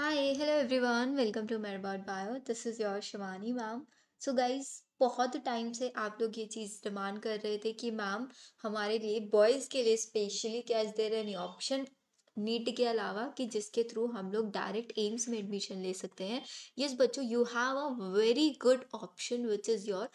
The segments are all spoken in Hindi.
Hi hello everyone welcome to मेर about bio this is your Shivani ma'am so guys बहुत टाइम से आप लोग ये चीज़ डिमांड कर रहे थे कि मैम हमारे लिए बॉयज़ के लिए स्पेशली क्या is there any option NEET के अलावा कि जिसके थ्रू हम लोग डायरेक्ट एम्स में एडमिशन ले सकते हैं यस बच्चों you have a very good option which is your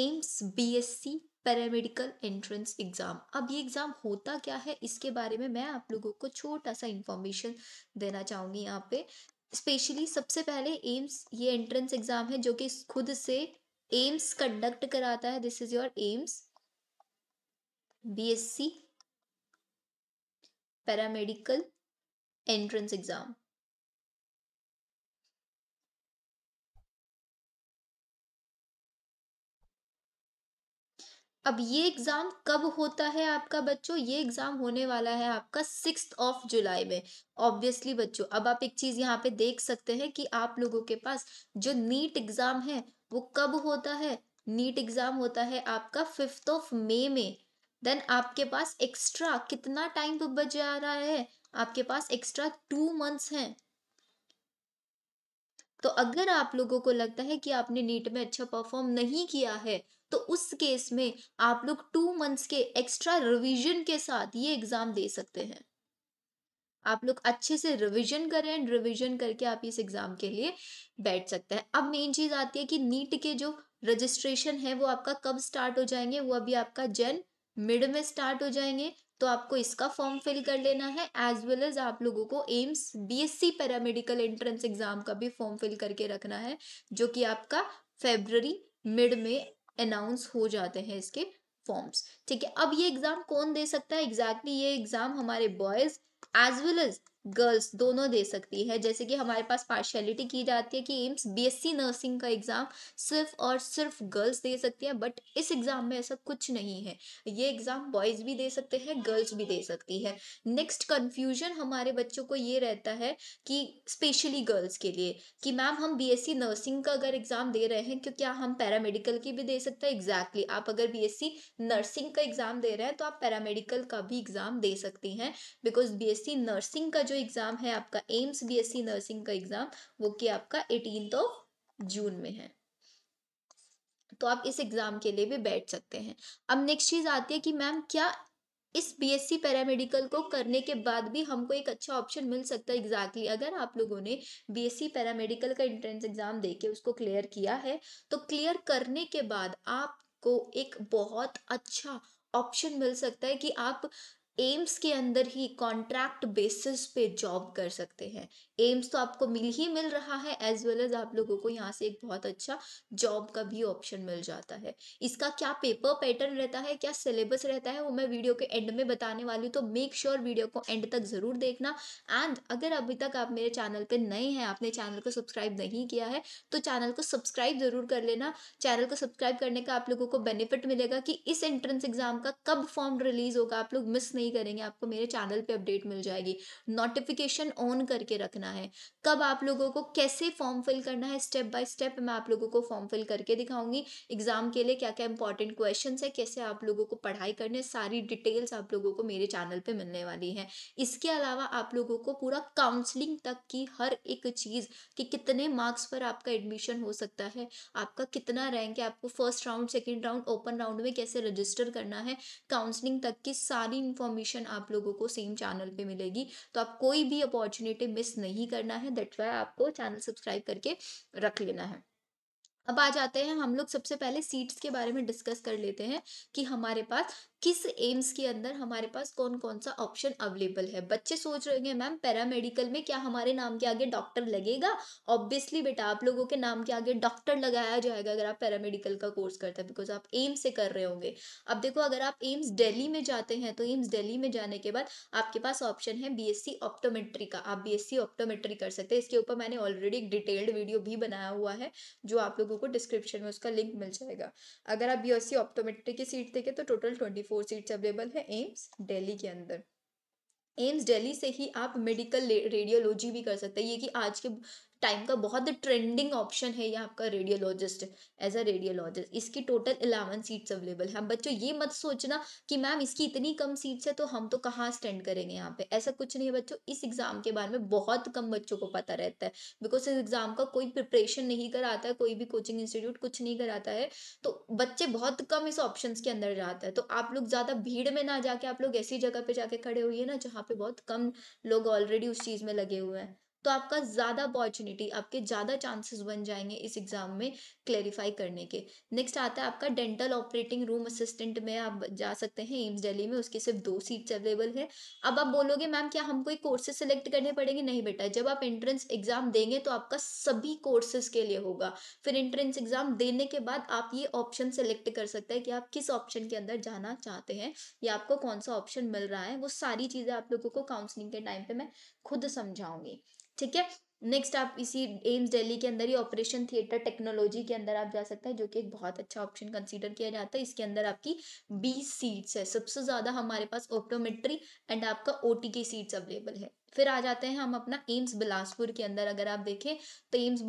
AIIMS B S C paramedical entrance exam अब ये एग्ज़ाम होता क्या है इसके बारे में मैं आप लोगों को छोटा सा इन्फॉर्मेशन देना चाहूँगी यहाँ पे स्पेशली सबसे पहले एम्स ये एंट्रेंस एग्ज़ाम है जो कि खुद से एम्स कंडक्ट कराता है this is your AIIMS BSc paramedical entrance exam अब ये एग्ज़ाम कब होता है आपका बच्चों ये एग्ज़ाम होने वाला है आपका सिक्स ऑफ जुलाई में ऑब्वियसली बच्चों अब आप एक चीज़ यहाँ पे देख सकते हैं कि आप लोगों के पास जो नीट एग्ज़ाम है वो कब होता है नीट एग्ज़ाम होता है आपका फिफ्थ ऑफ मे में देन आपके पास एक्स्ट्रा कितना टाइम तो बच जा रहा है आपके पास एक्स्ट्रा टू मंथ्स है तो अगर आप लोगों को लगता है कि आपने नीट में अच्छा परफॉर्म नहीं किया है तो उस केस में आप लोग टू मंथ्स के एक्स्ट्रा रिवीजन के साथ ये एग्जाम दे सकते हैं आप लोग अच्छे से रिवीजन करें एंड रिवीजन करके आप इस एग्जाम के लिए बैठ सकते हैं अब मेन चीज आती है कि नीट के जो रजिस्ट्रेशन है वो आपका कब स्टार्ट हो जाएंगे वो अभी आपका जन मिड में स्टार्ट हो जाएंगे तो आपको इसका फॉर्म फिल कर लेना है एज वेल एज आप लोगों को AIIMS BSc paramedical entrance exam का भी फॉर्म फिल करके रखना है जो कि आपका फेबररी मिड में अनाउंस हो जाते हैं इसके फॉर्म्स ठीक है अब ये एग्जाम कौन दे सकता है एग्जैक्टली exactly ये एग्जाम हमारे boys as well as girls दोनों दे सकती है जैसे कि हमारे पास पार्शलिटी की जाती है कि एम्स बीएससी नर्सिंग का एग्ज़ाम सिर्फ और सिर्फ गर्ल्स दे सकती है बट इस एग्ज़ाम में ऐसा कुछ नहीं है ये एग्ज़ाम बॉयज़ भी दे सकते हैं गर्ल्स भी दे सकती है नेक्स्ट कन्फ्यूजन हमारे बच्चों को ये रहता है कि स्पेशली गर्ल्स के लिए कि मैम हम बी नर्सिंग का अगर एग्ज़ाम दे रहे हैं तो क्या हम पैरामेडिकल की भी दे सकते हैं एग्जैक्टली exactly. आप अगर बी नर्सिंग का एग्ज़ाम दे रहे हैं तो आप पैरामेडिकल का भी एग्ज़ाम दे सकती हैं बिकॉज बी नर्सिंग का जो एग्ज़ाम है आपका एम्स बीएससी नर्सिंग का एग्ज़ाम वो कि आपका एटीन तो जून में है तो आप इस एग्ज़ाम के लिए भी बैठ सकते हैं अब नेक्स्ट चीज़ आती है कि मैम क्या इस बीएससी पैरामेडिकल को करने के बाद भी हमको एक अच्छा ऑप्शन मिल सकता है एग्जैक्टली exactly. अगर आप लोगों ने बीएससी पैरामेडिकल का एंट्रेंस एग्ज़ाम दे के उसको क्लियर किया है तो क्लियर करने के बाद आपको एक बहुत अच्छा ऑप्शन मिल सकता है कि आप एम्स के अंदर ही कॉन्ट्रैक्ट बेसिस पे जॉब कर सकते हैं एम्स तो आपको मिल ही मिल रहा है एज वेल एज आप लोगों को यहाँ से एक बहुत अच्छा जॉब का भी ऑप्शन मिल जाता है इसका क्या पेपर पैटर्न रहता है क्या सिलेबस रहता है वो मैं वीडियो के एंड में बताने वाली हूँ तो मेक श्योर sure वीडियो को एंड तक ज़रूर देखना एंड अगर अभी तक आप मेरे चैनल पर नए हैं आपने चैनल को सब्सक्राइब नहीं किया है तो चैनल को सब्सक्राइब ज़रूर कर लेना चैनल को सब्सक्राइब करने का आप लोगों को बेनिफिट मिलेगा कि इस एंट्रेंस एग्ज़ाम का कब फॉर्म रिलीज़ होगा आप लोग मिस नहीं ही करेंगे आपको मेरे चैनल पे अपडेट मिल जाएगी नोटिफिकेशन ऑन करके रखना है कब आप लोगों को कैसे फॉर्म फिल करना है स्टेप बाय स्टेप मैं आप लोगों को फॉर्म फिल करके दिखाऊंगी एग्जाम के लिए क्या क्या इंपॉर्टेंट क्वेश्चन है कैसे आप लोगों को पढ़ाई करने सारी डिटेल्स आप लोगों को मेरे चैनल पर मिलने वाली है इसके अलावा आप लोगों को पूरा काउंसलिंग तक की हर एक चीज़ कि कितने मार्क्स पर आपका एडमिशन हो सकता है आपका कितना रैंक है आपको first round second round open round में कैसे रजिस्टर करना है काउंसलिंग तक की सारी इन्फॉर्मेशन इन्फॉर्मेशन आप लोगों को सेम चैनल पे मिलेगी तो आप कोई भी अपॉर्चुनिटी मिस नहीं करना है दैट वाई आपको चैनल सब्सक्राइब करके रख लेना है अब आ जाते हैं हम लोग सबसे पहले सीट्स के बारे में डिस्कस कर लेते हैं कि हमारे पास किस एम्स के अंदर हमारे पास कौन कौन सा ऑप्शन अवेलेबल है बच्चे सोच रहे होंगे मैम पैरामेडिकल में क्या हमारे नाम के आगे डॉक्टर लगेगा ऑब्वियसली बेटा आप लोगों के नाम के आगे डॉक्टर लगाया जाएगा अगर आप पैरामेडिकल का कोर्स करते हैं बिकॉज आप एम्स से कर रहे होंगे अब देखो अगर आप एम्स डेली में जाते हैं तो एम्स डेली में जाने के बाद आपके पास ऑप्शन है बी एस ऑप्टोमेट्री का आप बी एस ऑप्टोमेट्री कर सकते हैं इसके ऊपर मैंने ऑलरेडी एक डिटेल्ड वीडियो भी बनाया हुआ है जो आप लोगों को डिस्क्रिप्शन में उसका लिंक मिल जाएगा अगर आप बी ऑप्टोमेट्रिक ऑप्टोमेट्री की सीट देखें तो total twenty four seats available है एम्स डेली के अंदर एम्स दिल्ली से ही आप मेडिकल रेडियोलॉजी भी कर सकते हैं ये कि आज के टाइम का बहुत ट्रेंडिंग ऑप्शन है ये आपका रेडियोलॉजिस्ट एज अ रेडियोलॉजिस्ट इसकी टोटल इलेवन सीट्स अवेलेबल है बच्चों ये मत सोचना कि मैम इसकी इतनी कम सीट्स है तो हम तो कहाँ स्टैंड करेंगे यहाँ पे ऐसा कुछ नहीं है बच्चों इस एग्ज़ाम के बारे में बहुत कम बच्चों को पता रहता है बिकॉज इस एग्ज़ाम का कोई प्रिपरेशन नहीं कराता है कोई भी कोचिंग इंस्टीट्यूट कुछ नहीं कराता है तो बच्चे बहुत कम इस ऑप्शन के अंदर जाता है तो आप लोग ज़्यादा भीड़ में ना जाके आप लोग ऐसी जगह पे जाके खड़े हुए ना जहाँ पे बहुत कम लोग ऑलरेडी उस चीज़ में लगे हुए हैं तो आपका ज़्यादा अपॉर्चुनिटी आपके ज़्यादा चांसेस बन जाएंगे इस एग्ज़ाम में क्लेरिफाई करने के नेक्स्ट आता है आपका डेंटल ऑपरेटिंग रूम असिस्टेंट में आप जा सकते हैं एम्स दिल्ली में उसकी सिर्फ दो सीट्स अवेलेबल है अब आप बोलोगे मैम क्या कोई कोर्सेज सेलेक्ट करने पड़ेंगे नहीं बेटा जब आप एंट्रेंस एग्ज़ाम देंगे तो आपका सभी कोर्सेज के लिए होगा फिर एंट्रेंस एग्ज़ाम देने के बाद आप ये ऑप्शन सेलेक्ट कर सकते हैं कि आप किस ऑप्शन के अंदर जाना चाहते हैं या आपको कौन सा ऑप्शन मिल रहा है वो सारी चीज़ें आप लोगों को काउंसलिंग के टाइम पे मैं खुद समझाऊंगी ठीक है नेक्स्ट आप इसी एम्स दिल्ली के अंदर ही ऑपरेशन थिएटर टेक्नोलॉजी के अंदर आप जा सकते हैं जो कि एक बहुत अच्छा ऑप्शन कंसीडर किया जाता है इसके अंदर आपकी बीस सीट्स है सबसे ज़्यादा हमारे पास ऑप्टोमेट्री एंड आपका ओ की सीट्स अवेलेबल है फिर आ जाते हैं हम अपना एम्स बिलासपुर के अंदर अगर आप देखें तो एम्स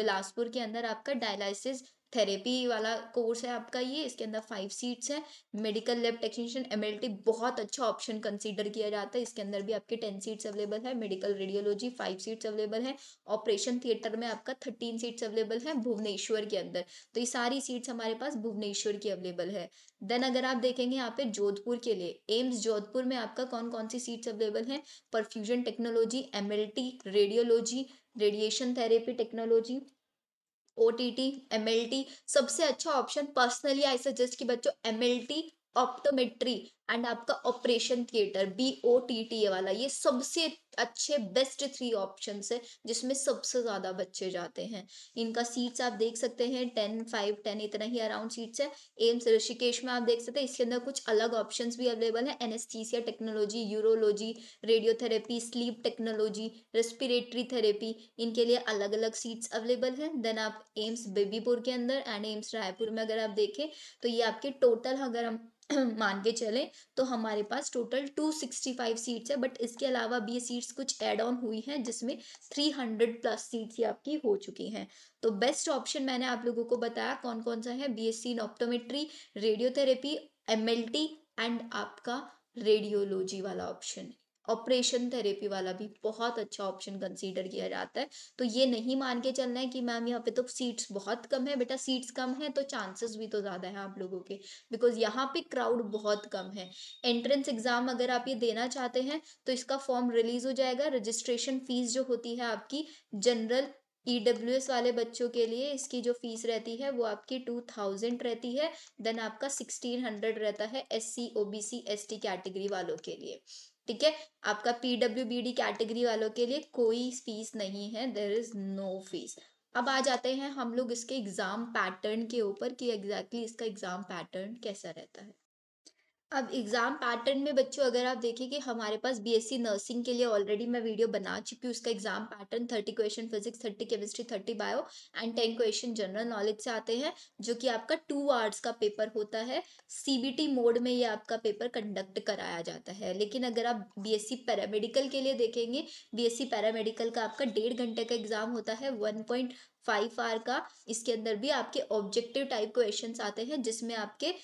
बिलासपुर के अंदर आपका डायलिसिस थेरेपी वाला कोर्स है आपका ये इसके अंदर फाइव सीट्स है मेडिकल लैब टेक्नीशियन एम बहुत अच्छा ऑप्शन कंसीडर किया जाता है इसके अंदर भी आपके टेन सीट्स अवेलेबल है medical radiology five seats available है ऑपरेशन थिएटर में आपका थर्टीन सीट्स अवेलेबल है भुवनेश्वर के अंदर तो ये सारी सीट्स हमारे पास भुवनेश्वर की अवेलेबल है देन अगर आप देखेंगे यहाँ पे जोधपुर के लिए एम्स जोधपुर में आपका कौन कौन सी सीट्स अवेलेबल है perfusion technology M radiology radiation therapy technology O T T M L T सबसे अच्छा ऑप्शन पर्सनली आई सजेस्ट कि बच्चों M L T optometry and आपका operation theatre B O T T A वाला ये सबसे अच्छे बेस्ट थ्री ऑप्शन है जिसमें सबसे ज़्यादा बच्चे जाते हैं इनका सीट्स आप देख सकते हैं टेन फाइव टेन इतना ही अराउंड सीट्स है एम्स ऋषिकेश में आप देख सकते हैं इसके अंदर कुछ अलग ऑप्शन भी अवेलेबल है anaesthesia technology urology radiotherapy sleep technology respiratory therapy इनके लिए अलग अलग सीट्स अवेलेबल है देन आप एम्स बेबीपुर के अंदर एंड एम्स रायपुर में अगर आप देखें तो ये आपके टोटल अगर हम मान के चले तो हमारे पास टोटल 265 सीट्स है बट इसके अलावा भी ये सीट्स कुछ एड ऑन हुई हैं जिसमें 300 प्लस सीट्स ही आपकी हो चुकी हैं तो बेस्ट ऑप्शन मैंने आप लोगों को बताया कौन कौन सा है B S C optometry radiotherapy M L T and आपका रेडियोलॉजी वाला ऑप्शन ऑपरेशन थेरेपी वाला भी बहुत अच्छा ऑप्शन कंसीडर किया जाता है तो ये नहीं मान के चलना है कि मैम यहाँ पे तो सीट्स बहुत कम है बेटा सीट्स कम है तो चांसेस भी तो ज़्यादा है आप लोगों के बिकॉज यहाँ पे क्राउड बहुत कम है एंट्रेंस एग्ज़ाम अगर आप ये देना चाहते हैं तो इसका फॉर्म रिलीज हो जाएगा रजिस्ट्रेशन फीस जो होती है आपकी जनरल ई डब्ल्यू एस वाले बच्चों के लिए इसकी जो फीस रहती है वो आपकी टू थाउजेंड रहती है देन आपका सिक्सटीन हंड्रेड रहता है S C O B C S T category वालों के लिए ठीक है आपका पीडब्ल्यू बी डी कैटेगरी वालों के लिए कोई फीस नहीं है देर इज नो फीस अब आ जाते हैं हम लोग इसके एग्जाम पैटर्न के ऊपर कि एग्जैक्टली exactly इसका एग्जाम पैटर्न कैसा रहता है अब एग्ज़ाम पैटर्न में बच्चों अगर आप देखें कि हमारे पास बीएससी नर्सिंग के लिए ऑलरेडी मैं वीडियो बना चुकी हूँ उसका exam pattern thirty question physics thirty chemistry thirty bio and ten question general knowledge से आते हैं जो कि आपका टू आवर्स का पेपर होता है सीबीटी मोड में ये आपका पेपर कंडक्ट कराया जाता है लेकिन अगर आप बी पैरामेडिकल के लिए देखेंगे बी पैरामेडिकल का आपका डेढ़ घंटे का एग्जाम होता है वन पॉइंट फाइव आर का इसके अंदर भी आपके ऑब्जेक्टिव टाइप क्वेश्चन आते हैं जिसमें आपके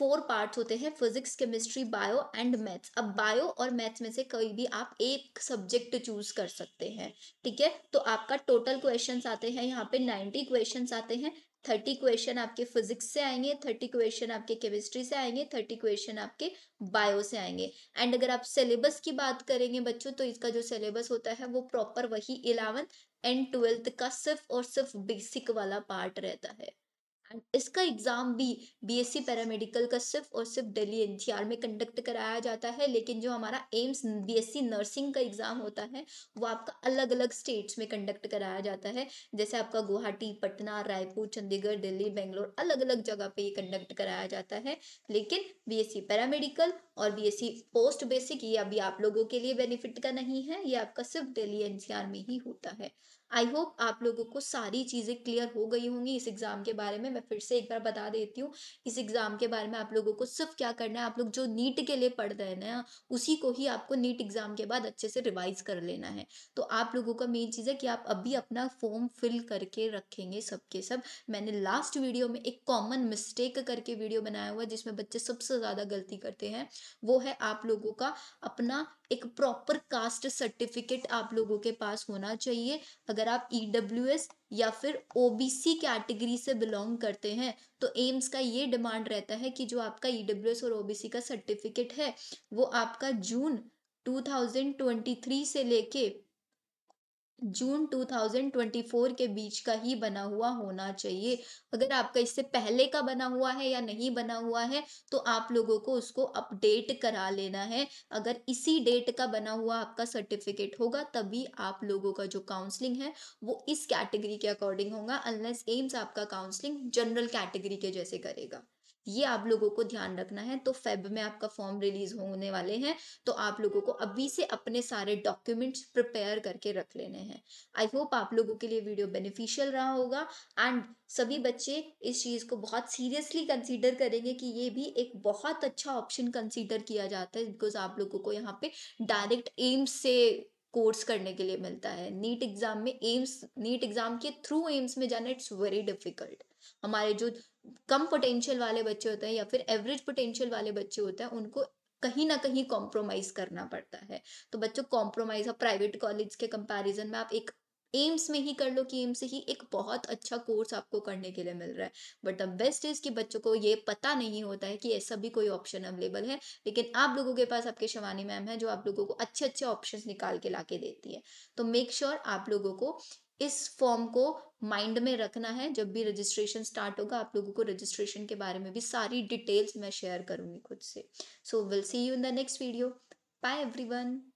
फोर पार्ट्स होते हैं physics chemistry bio and maths अब बायो और मैथ्स में से कोई भी आप एक सब्जेक्ट चूज कर सकते हैं ठीक है तो आपका टोटल क्वेश्चन आते हैं यहाँ पे नाइन्टी क्वेश्चन आते हैं थर्टी क्वेश्चन आपके फिजिक्स से आएंगे थर्टी क्वेश्चन आपके केमिस्ट्री से आएंगे थर्टी क्वेश्चन आपके बायो से आएंगे एंड अगर आप सिलेबस की बात करेंगे बच्चों तो इसका जो सिलेबस होता है वो प्रॉपर वही इलेवंथ एंड ट्वेल्थ का सिर्फ और सिर्फ बेसिक वाला पार्ट रहता है एंड इसका एग्ज़ाम भी बीएससी पैरामेडिकल का सिर्फ और सिर्फ दिल्ली एनसीआर में कंडक्ट कराया जाता है लेकिन जो हमारा एम्स बीएससी नर्सिंग का एग्ज़ाम होता है वो आपका अलग अलग स्टेट्स में कंडक्ट कराया जाता है जैसे आपका गुवाहाटी पटना रायपुर चंडीगढ़ दिल्ली बेंगलोर अलग अलग जगह पर ये कंडक्ट कराया जाता है लेकिन बी पैरामेडिकल और बी पोस्ट बेसिक ये अभी आप लोगों के लिए बेनिफिट का नहीं है ये आपका सिर्फ दिल्ली एन में ही होता है आई होप आप लोगों को सारी चीज़ें क्लियर हो गई होंगी इस एग्ज़ाम के बारे में मैं फिर से एक बार बता देती हूँ इस एग्ज़ाम के बारे में आप लोगों को सिर्फ क्या करना है आप लोग जो नीट के लिए पढ़ रहे हैं ना उसी को ही आपको नीट एग्ज़ाम के बाद अच्छे से रिवाइज़ कर लेना है तो आप लोगों का मेन चीज़ है कि आप अभी अपना फॉर्म फिल करके रखेंगे सबके सब मैंने लास्ट वीडियो में एक कॉमन मिस्टेक करके वीडियो बनाया हुआ जिसमें बच्चे सबसे ज़्यादा गलती करते हैं वो है आप लोगों का अपना एक प्रॉपर कास्ट सर्टिफिकेट आप लोगों के पास होना चाहिए अगर अगर आप ई e या फिर ओ कैटेगरी से बिलोंग करते हैं तो एम्स का ये डिमांड रहता है कि जो आपका ई e और ओ का सर्टिफिकेट है वो आपका जून 2023 से लेके जून 2024 के बीच का ही बना हुआ होना चाहिए अगर आपका इससे पहले का बना हुआ है या नहीं बना हुआ है तो आप लोगों को उसको अपडेट करा लेना है अगर इसी डेट का बना हुआ आपका सर्टिफिकेट होगा तभी आप लोगों का जो काउंसलिंग है वो इस कैटेगरी के अकॉर्डिंग होगा अनलेस एम्स आपका काउंसलिंग जनरल कैटेगरी के जैसे करेगा ये आप लोगों को ध्यान रखना है तो फेब में आपका फॉर्म रिलीज होने वाले हैं तो आप लोगों को अभी से अपने सारे डॉक्यूमेंट्स प्रिपेयर करके रख लेने हैं आई होप आप लोगों के लिए वीडियो बेनिफिशियल रहा होगा एंड सभी बच्चे इस चीज़ को बहुत सीरियसली कंसीडर करेंगे कि ये भी एक बहुत अच्छा ऑप्शन कंसिडर किया जाता है बिकॉज आप लोगों को यहाँ पे डायरेक्ट एम्स से कोर्स करने के लिए मिलता है नीट एग्जाम में एम्स नीट एग्जाम के थ्रू एम्स में जाना इट्स वेरी डिफिकल्ट हमारे जो कम पोटेंशियल वाले बच्चे होते हैं या फिर एवरेज पोटेंशियल वाले बच्चे होते हैं उनको कहीं ना कहीं कॉम्प्रोमाइज करना पड़ता है तो बच्चों कॉम्प्रोमाइज और प्राइवेट कॉलेज के कंपैरिजन में आप एक एम्स में ही कर लो कि एम्स ही एक बहुत अच्छा कोर्स आपको करने के लिए मिल रहा है बट द बेस्ट इज कि बच्चों को ये पता नहीं होता है कि ऐसा भी कोई ऑप्शन अवेलेबल है लेकिन आप लोगों के पास आपके शवानी मैम है जो आप लोगों को अच्छे अच्छे ऑप्शंस निकाल के ला के देती है तो मेक श्योर sure आप लोगों को इस फॉर्म को माइंड में रखना है जब भी रजिस्ट्रेशन स्टार्ट होगा आप लोगों को रजिस्ट्रेशन के बारे में भी सारी डिटेल्स मैं शेयर करूंगी खुद से so will see you in the next video bye everyone